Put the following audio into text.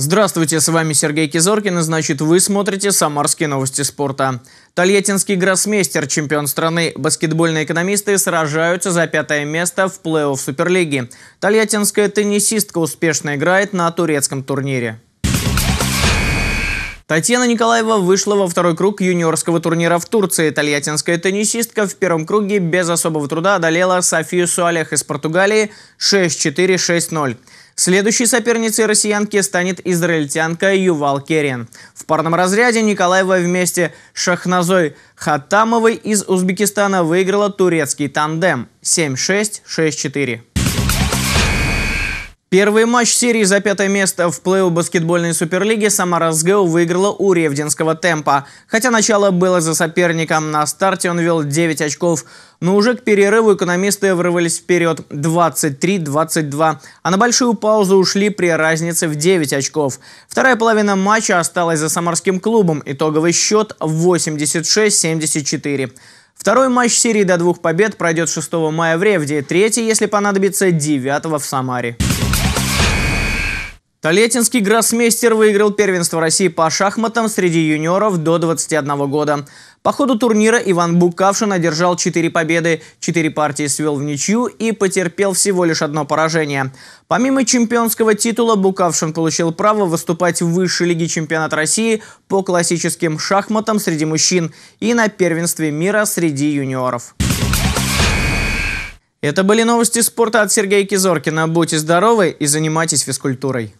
Здравствуйте, с вами Сергей Кизоркин, и значит вы смотрите «Самарские новости спорта». Тольяттинский гроссмейстер, чемпион страны, баскетбольные экономисты сражаются за пятое место в плей-офф Суперлиги. Тольяттинская теннисистка успешно играет на турецком турнире. Татьяна Николаева вышла во второй круг юниорского турнира в Турции. Тольяттинская теннисистка в первом круге без особого труда одолела Софию Суалех из Португалии 6-4-6-0. Следующей соперницей россиянки станет израильтянка Ювал Керен. В парном разряде Николаева вместе с Шахназой Хатамовой из Узбекистана выиграла турецкий тандем 7-6-6-4. Первый матч серии за пятое место в плей-офф баскетбольной суперлиги Самара СГУ выиграла у ревдинского темпа. Хотя начало было за соперником, на старте он вел 9 очков, но уже к перерыву экономисты врывались вперед 23-22, а на большую паузу ушли при разнице в 9 очков. Вторая половина матча осталась за самарским клубом, итоговый счет 86-74. Второй матч серии до двух побед пройдет 6 мая в Ревде, третий, если понадобится, 9 в Самаре. Толетинский гроссмейстер выиграл первенство России по шахматам среди юниоров до 21 года. По ходу турнира Иван Букавшин одержал 4 победы, 4 партии свел в ничью и потерпел всего лишь одно поражение. Помимо чемпионского титула, Букавшин получил право выступать в высшей лиге чемпионат России по классическим шахматам среди мужчин и на первенстве мира среди юниоров. Это были новости спорта от Сергея Кизоркина. Будьте здоровы и занимайтесь физкультурой.